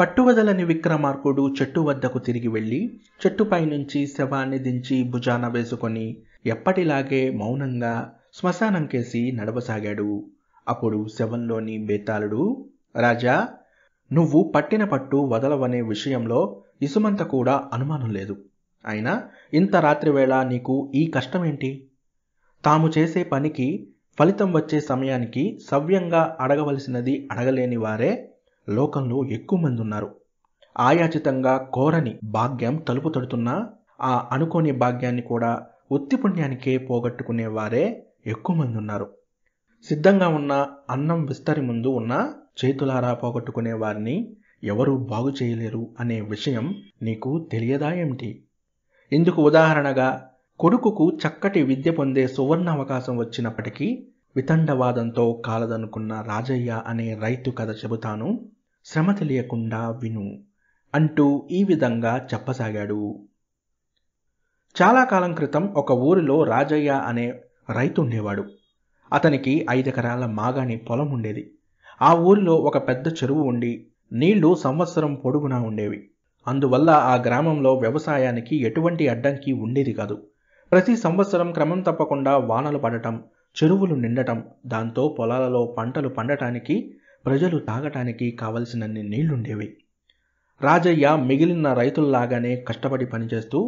పట్టువదలని విక్రమార్కుడు చెట్టు వద్దకు తిరిగి వెళ్ళి చెట్టుపై నుంచి శవాన్ని దించి భుజాన వేసుకొని ఎప్పటిలాగే మౌనంగా శ్మశానంకేసి నడవసాగాడు అప్పుడు శవంలోని బేతాళుడు రాజా నువ్వు పట్టిన పట్టు వదలవనే విషయంలో ఇసుమంత కూడా అనుమానం లేదు అయినా ఇంత రాత్రివేళ నీకు ఈ కష్టమేంటి తాము చేసే పనికి ఫలితం వచ్చే సమయానికి సవ్యంగా అడగవలసినది అడగలేని వారే లోకంలో ఎక్కువ మంది ఉన్నారు ఆయాచితంగా కోరని భాగ్యం తలుపు తడుతున్నా ఆ అనుకోని భాగ్యాన్ని కూడా ఉత్తిపుణ్యానికే పోగొట్టుకునే వారే ఎక్కువ మంది ఉన్నారు సిద్ధంగా ఉన్న అన్నం విస్తరి ముందు ఉన్న చేతులారా పోగొట్టుకునే వారిని ఎవరూ బాగు చేయలేరు అనే విషయం నీకు తెలియదా ఏమిటి ఇందుకు ఉదాహరణగా కొడుకుకు చక్కటి విద్య పొందే సువర్ణ అవకాశం వచ్చినప్పటికీ వితండవాదంతో కాలదనుకున్న రాజయ్య అనే రైతు కథ చెబుతాను శ్రమ తెలియకుండా విను అంటూ ఈ విధంగా చెప్పసాగాడు చాలా కాలం క్రితం ఒక ఊరిలో రాజయ్య అనే రైతు ఉండేవాడు అతనికి ఐదెకరాల మాగాని పొలం ఉండేది ఆ ఊరిలో ఒక పెద్ద చెరువు ఉండి నీళ్లు సంవత్సరం పొడుగునా ఉండేవి అందువల్ల ఆ గ్రామంలో వ్యవసాయానికి ఎటువంటి అడ్డంకి ఉండేది కాదు ప్రతి సంవత్సరం క్రమం తప్పకుండా వానలు పడటం చెరువులు నిండటం దాంతో పొలాలలో పంటలు పండటానికి ప్రజలు తాగటానికి కావలసినన్ని నీళ్లుండేవి రాజయ్య మిగిలిన రైతుల్లాగానే కష్టపడి పనిచేస్తూ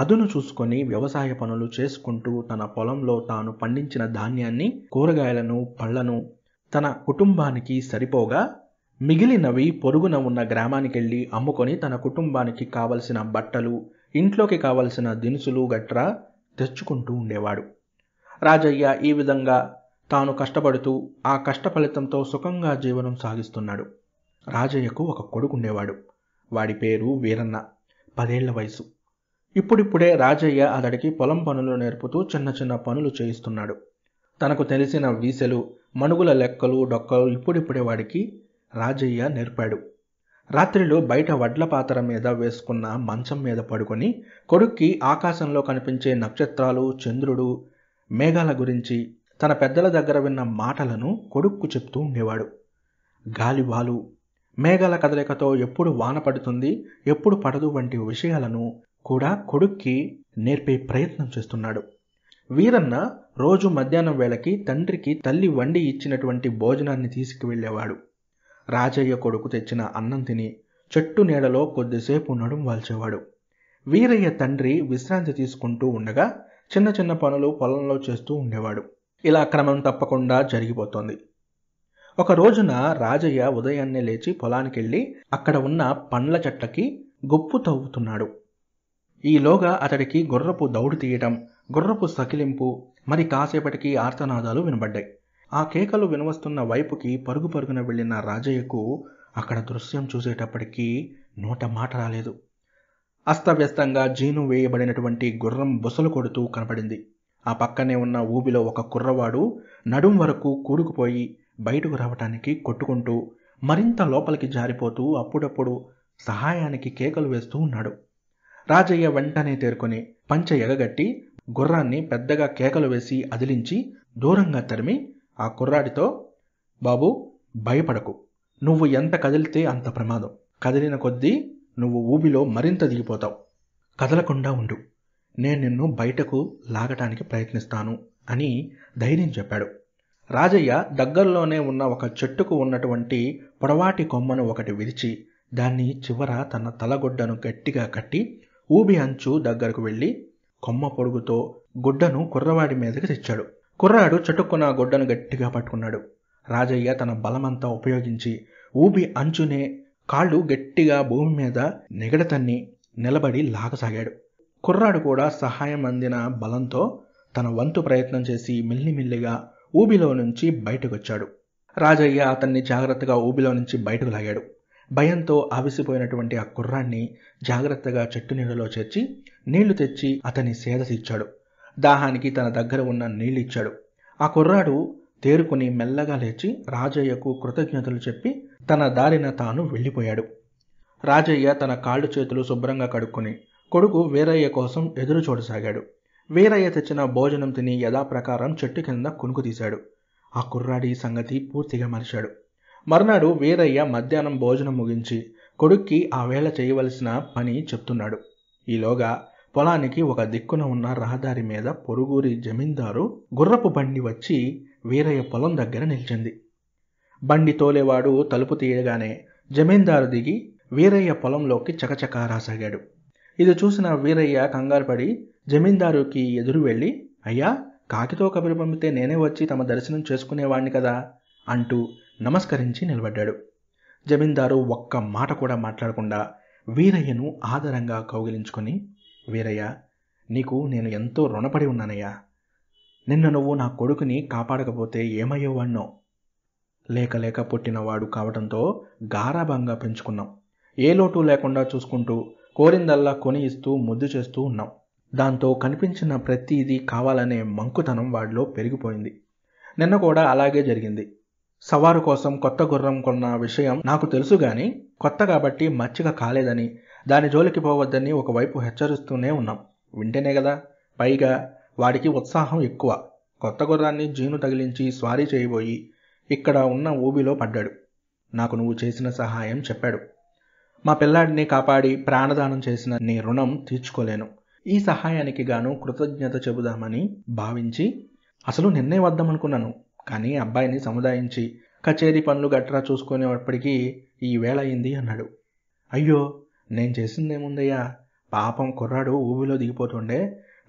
అదును చూసుకొని వ్యవసాయ పనులు చేసుకుంటూ తన పొలంలో తాను పండించిన ధాన్యాన్ని కూరగాయలను పళ్లను తన కుటుంబానికి సరిపోగా మిగిలినవి పొరుగున ఉన్న గ్రామానికెళ్ళి అమ్ముకొని తన కుటుంబానికి కావలసిన బట్టలు ఇంట్లోకి కావలసిన దినుసులు గట్రా తెచ్చుకుంటూ ఉండేవాడు రాజయ్య ఈ విధంగా తాను కష్టపడుతూ ఆ కష్ట ఫలితంతో సుఖంగా జీవనం సాగిస్తున్నాడు రాజయ్యకు ఒక కొడుకుండేవాడు వాడి పేరు వీరన్న పదేళ్ల వయసు ఇప్పుడిప్పుడే రాజయ్య అతడికి పొలం పనులు నేర్పుతూ చిన్న చిన్న పనులు చేయిస్తున్నాడు తనకు తెలిసిన వీసెలు మణుగుల లెక్కలు డొక్కలు ఇప్పుడిప్పుడే వాడికి రాజయ్య నేర్పాడు రాత్రిలో బయట వడ్ల పాత్ర మీద వేసుకున్న మంచం మీద పడుకొని కొడుక్కి ఆకాశంలో కనిపించే నక్షత్రాలు చంద్రుడు మేఘాల గురించి తన పెద్దల దగ్గర విన్న మాటలను కొడుక్కు చెప్తూ ఉండేవాడు గాలివాలు మేఘాల కదలికతో ఎప్పుడు వాన పడుతుంది ఎప్పుడు పడదు వంటి విషయాలను కూడా కొడుక్కి నేర్పే ప్రయత్నం చేస్తున్నాడు వీరన్న రోజు మధ్యాహ్నం వేళకి తండ్రికి తల్లి వండి ఇచ్చినటువంటి భోజనాన్ని తీసుకువెళ్ళేవాడు రాజయ్య కొడుకు తెచ్చిన అన్నం తిని చెట్టు నీడలో కొద్దిసేపు ఉండడం వాల్చేవాడు వీరయ్య తండ్రి విశ్రాంతి తీసుకుంటూ ఉండగా చిన్న చిన్న పనులు పొలంలో చేస్తూ ఉండేవాడు ఇలా క్రమం తప్పకుండా జరిగిపోతోంది ఒక రోజున రాజయ్య ఉదయాన్నే లేచి పొలానికెళ్ళి అక్కడ ఉన్న పండ్ల చెట్లకి గుప్పు తవ్వుతున్నాడు ఈలోగా అతడికి గుర్రపు దౌడు తీయటం గుర్రపు సకిలింపు మరి కాసేపటికి ఆర్తనాదాలు వినబడ్డాయి ఆ కేకలు వినవస్తున్న వైపుకి పరుగు పరుగున వెళ్ళిన రాజయ్యకు అక్కడ దృశ్యం చూసేటప్పటికీ నోట మాట రాలేదు అస్తవ్యస్తంగా జీను వేయబడినటువంటి గుర్రం బుసలు కొడుతూ కనపడింది ఆ పక్కనే ఉన్న ఊబిలో ఒక కుర్రవాడు నడుం వరకు కూరుకుపోయి బయటకు రావటానికి కొట్టుకుంటూ మరింత లోపలికి జారిపోతూ అప్పుడప్పుడు సహాయానికి కేకలు వేస్తూ ఉన్నాడు రాజయ్య వెంటనే తేరుకొని పంచ ఎగగట్టి గుర్రాన్ని పెద్దగా కేకలు వేసి అదిలించి దూరంగా తరిమి ఆ కుర్రాడితో బాబు భయపడకు నువ్వు ఎంత కదిలితే అంత ప్రమాదం కదిలిన కొద్దీ నువ్వు ఊబిలో మరింత దిగిపోతావు కదలకుండా ఉండు నేను నిన్ను బయటకు లాగటానికి ప్రయత్నిస్తాను అని ధైర్యం చెప్పాడు రాజయ్య దగ్గరలోనే ఉన్న ఒక చెట్టుకు ఉన్నటువంటి పొడవాటి కొమ్మను ఒకటి విరిచి దాన్ని చివర తన తలగొడ్డను గట్టిగా కట్టి ఊబి అంచు దగ్గరకు వెళ్ళి కొమ్మ పొడుగుతో గుడ్డను కుర్రవాడి మీదకి తెచ్చాడు కుర్రాడు చటుక్కున గుడ్డను గట్టిగా పట్టుకున్నాడు రాజయ్య తన బలమంతా ఉపయోగించి ఊబి అంచునే కాళ్ళు గట్టిగా భూమి మీద నిగడతన్ని నిలబడి లాగసాగాడు కుర్రాడు కూడా సహాయం అందిన బలంతో తన వంతు ప్రయత్నం చేసి మిల్లిమిల్లిగా ఊబిలో నుంచి బయటకొచ్చాడు రాజయ్య అతన్ని జాగ్రత్తగా ఊబిలో నుంచి బయటకు లాగాడు భయంతో ఆవిసిపోయినటువంటి ఆ కుర్రాన్ని జాగ్రత్తగా చెట్టు నీళ్ళలో చేర్చి నీళ్లు తెచ్చి అతన్ని సేద తీర్చాడు దాహానికి తన దగ్గర ఉన్న నీళ్ళిచ్చాడు ఆ కుర్రాడు తేరుకుని మెల్లగా లేచి రాజయ్యకు కృతజ్ఞతలు చెప్పి తన దారిన తాను వెళ్ళిపోయాడు రాజయ్య తన కాళ్ళు చేతులు శుభ్రంగా కడుక్కొని కొడుకు వీరయ్య కోసం ఎదురు చూడసాగాడు వీరయ్య తెచ్చిన భోజనం తిని యథాప్రకారం చెట్టు కింద కునుకు తీశాడు ఆ కుర్రాడి సంగతి పూర్తిగా మరిచాడు మర్నాడు వీరయ్య మధ్యాహ్నం భోజనం ముగించి కొడుక్కి ఆ వేళ చేయవలసిన పని చెప్తున్నాడు ఈలోగా పొలానికి ఒక దిక్కున ఉన్న రహదారి మీద పొరుగురి జమీందారు గుర్రపు బండి వచ్చి వీరయ్య పొలం దగ్గర నిలిచింది బండి తోలేవాడు తలుపు తీయగానే జమీందారు దిగి వీరయ్య పొలంలోకి చకచకారాసాగాడు రాసాగాడు ఇది చూసిన వీరయ్య కంగారుపడి జమీందారుకి ఎదురు వెళ్ళి అయ్యా కాకితో కబురు పంపితే నేనే వచ్చి తమ దర్శనం చేసుకునేవాణ్ణి కదా అంటూ నమస్కరించి నిలబడ్డాడు జమీందారు ఒక్క మాట కూడా మాట్లాడకుండా వీరయ్యను ఆదరంగా కౌగిలించుకొని వీరయ్య నీకు నేను ఎంతో రుణపడి ఉన్నానయ్యా నిన్న నువ్వు నా కొడుకుని కాపాడకపోతే ఏమయ్యేవాణ్ణో లేక లేక పుట్టినవాడు కావడంతో గారాభంగా పెంచుకున్నాం ఏ లోటు లేకుండా చూసుకుంటూ కోరిందల్లా కొని ఇస్తూ ముద్దు చేస్తూ ఉన్నాం దాంతో కనిపించిన ప్రతిదీ కావాలనే మంకుతనం వాడిలో పెరిగిపోయింది నిన్న కూడా అలాగే జరిగింది సవారు కోసం కొత్త గుర్రం కొన్న విషయం నాకు తెలుసు గాని కొత్త కాబట్టి మచ్చిక కాలేదని దాని జోలికి పోవద్దని ఒకవైపు హెచ్చరిస్తూనే ఉన్నాం వింటేనే కదా పైగా వాడికి ఉత్సాహం ఎక్కువ కొత్త గుర్రాన్ని జీను తగిలించి స్వారీ చేయబోయి ఇక్కడ ఉన్న ఊబిలో పడ్డాడు నాకు నువ్వు చేసిన సహాయం చెప్పాడు మా పిల్లాడిని కాపాడి ప్రాణదానం చేసిన నీ రుణం తీర్చుకోలేను ఈ సహాయానికి గాను కృతజ్ఞత చెబుదామని భావించి అసలు నిన్నే వద్దామనుకున్నాను కానీ అబ్బాయిని సముదాయించి కచేరీ పనులు గట్రా చూసుకునేప్పటికీ ఈ వేళ అయింది అన్నాడు అయ్యో నేను చేసిందేముందయ్యా పాపం కుర్రాడు ఊబిలో దిగిపోతుండే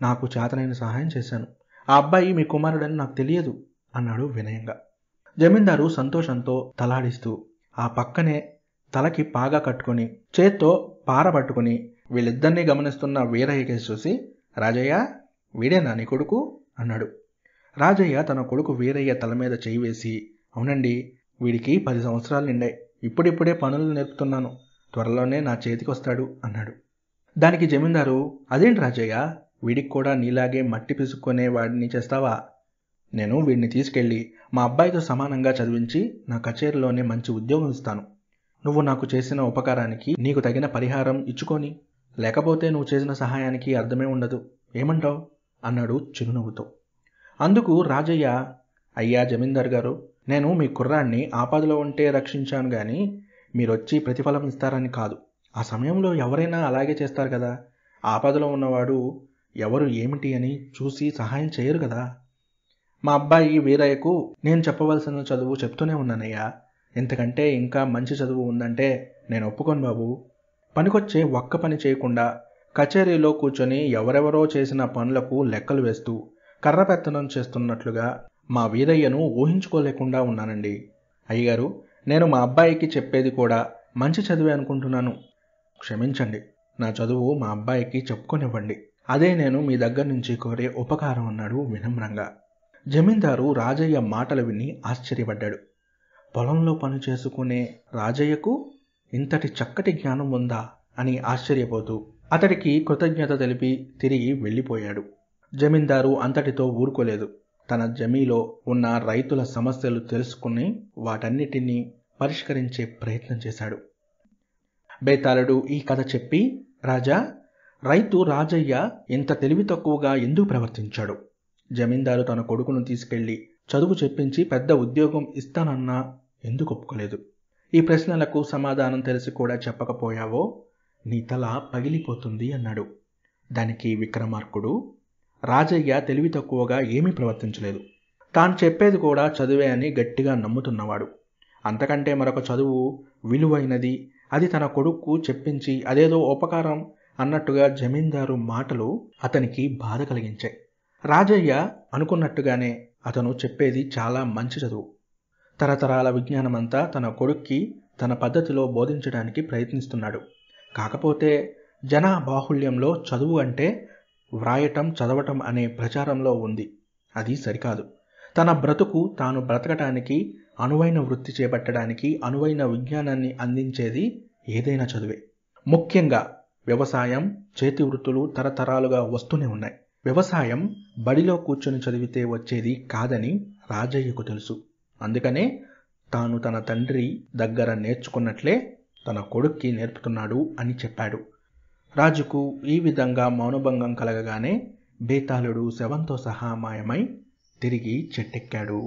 నాకు చేతనైన సహాయం చేశాను ఆ అబ్బాయి మీ కుమారుడని నాకు తెలియదు అన్నాడు వినయంగా జమీందారు సంతోషంతో తలాడిస్తూ ఆ పక్కనే తలకి పాగా కట్టుకుని చేత్తో పార పట్టుకుని వీళ్ళిద్దరినీ గమనిస్తున్న వీరయ్యకేసి చూసి రాజయ్య వీడేనా నీ కొడుకు అన్నాడు రాజయ్య తన కొడుకు వీరయ్య తల మీద చేయి వేసి అవునండి వీడికి పది సంవత్సరాలు నిండాయి ఇప్పుడిప్పుడే పనులు నేర్పుతున్నాను త్వరలోనే నా చేతికి వస్తాడు అన్నాడు దానికి జమీందారు అదేంటి రాజయ్య వీడికి కూడా నీలాగే మట్టి పిసుక్కునే వాడిని చేస్తావా నేను వీడిని తీసుకెళ్ళి మా అబ్బాయితో సమానంగా చదివించి నా కచేరీలోనే మంచి ఉద్యోగం ఇస్తాను నువ్వు నాకు చేసిన ఉపకారానికి నీకు తగిన పరిహారం ఇచ్చుకొని లేకపోతే నువ్వు చేసిన సహాయానికి అర్థమే ఉండదు ఏమంటావు అన్నాడు చిరునవ్వుతో అందుకు రాజయ్య అయ్యా జమీందార్ గారు నేను మీ కుర్రాన్ని ఆపదలో ఉంటే రక్షించాను కానీ మీరొచ్చి ప్రతిఫలం ఇస్తారని కాదు ఆ సమయంలో ఎవరైనా అలాగే చేస్తారు కదా ఆపదలో ఉన్నవాడు ఎవరు ఏమిటి అని చూసి సహాయం చేయరు కదా మా అబ్బాయి వీరయ్యకు నేను చెప్పవలసిన చదువు చెప్తూనే ఉన్నానయ్యా ఇంతకంటే ఇంకా మంచి చదువు ఉందంటే నేను ఒప్పుకోను బాబు పనికొచ్చే ఒక్క పని చేయకుండా కచేరీలో కూర్చొని ఎవరెవరో చేసిన పనులకు లెక్కలు వేస్తూ కర్రపెత్తనం చేస్తున్నట్లుగా మా వీరయ్యను ఊహించుకోలేకుండా ఉన్నానండి అయ్యగారు నేను మా అబ్బాయికి చెప్పేది కూడా మంచి చదువే అనుకుంటున్నాను క్షమించండి నా చదువు మా అబ్బాయికి చెప్పుకొనివ్వండి అదే నేను మీ దగ్గర నుంచి కోరే ఉపకారం అన్నాడు వినమ్రంగా జమీందారు రాజయ్య మాటలు విని ఆశ్చర్యపడ్డాడు పొలంలో పని చేసుకునే రాజయ్యకు ఇంతటి చక్కటి జ్ఞానం ఉందా అని ఆశ్చర్యపోతూ అతడికి కృతజ్ఞత తెలిపి తిరిగి వెళ్ళిపోయాడు జమీందారు అంతటితో ఊరుకోలేదు తన జమీలో ఉన్న రైతుల సమస్యలు తెలుసుకుని వాటన్నిటినీ పరిష్కరించే ప్రయత్నం చేశాడు బేతాళుడు ఈ కథ చెప్పి రాజా రైతు రాజయ్య ఇంత తెలివి తక్కువగా ఎందుకు ప్రవర్తించాడు జమీందారు తన కొడుకును తీసుకెళ్లి చదువు చెప్పించి పెద్ద ఉద్యోగం ఇస్తానన్నా ఎందుకు ఒప్పుకోలేదు ఈ ప్రశ్నలకు సమాధానం తెలిసి కూడా చెప్పకపోయావో నీ తల పగిలిపోతుంది అన్నాడు దానికి విక్రమార్కుడు రాజయ్య తెలివి తక్కువగా ఏమీ ప్రవర్తించలేదు తాను చెప్పేది కూడా చదువే అని గట్టిగా నమ్ముతున్నవాడు అంతకంటే మరొక చదువు విలువైనది అది తన కొడుకు చెప్పించి అదేదో ఉపకారం అన్నట్టుగా జమీందారు మాటలు అతనికి బాధ కలిగించాయి రాజయ్య అనుకున్నట్టుగానే అతను చెప్పేది చాలా మంచి చదువు తరతరాల విజ్ఞానమంతా తన కొడుక్కి తన పద్ధతిలో బోధించడానికి ప్రయత్నిస్తున్నాడు కాకపోతే జన బాహుళ్యంలో చదువు అంటే వ్రాయటం చదవటం అనే ప్రచారంలో ఉంది అది సరికాదు తన బ్రతుకు తాను బ్రతకటానికి అనువైన వృత్తి చేపట్టడానికి అనువైన విజ్ఞానాన్ని అందించేది ఏదైనా చదువే ముఖ్యంగా వ్యవసాయం చేతి వృత్తులు తరతరాలుగా వస్తూనే ఉన్నాయి వ్యవసాయం బడిలో కూర్చొని చదివితే వచ్చేది కాదని రాజయ్యకు తెలుసు అందుకనే తాను తన తండ్రి దగ్గర నేర్చుకున్నట్లే తన కొడుక్కి నేర్పుతున్నాడు అని చెప్పాడు రాజుకు ఈ విధంగా మౌనభంగం కలగగానే బేతాళుడు శవంతో సహా మాయమై తిరిగి చెట్టెక్కాడు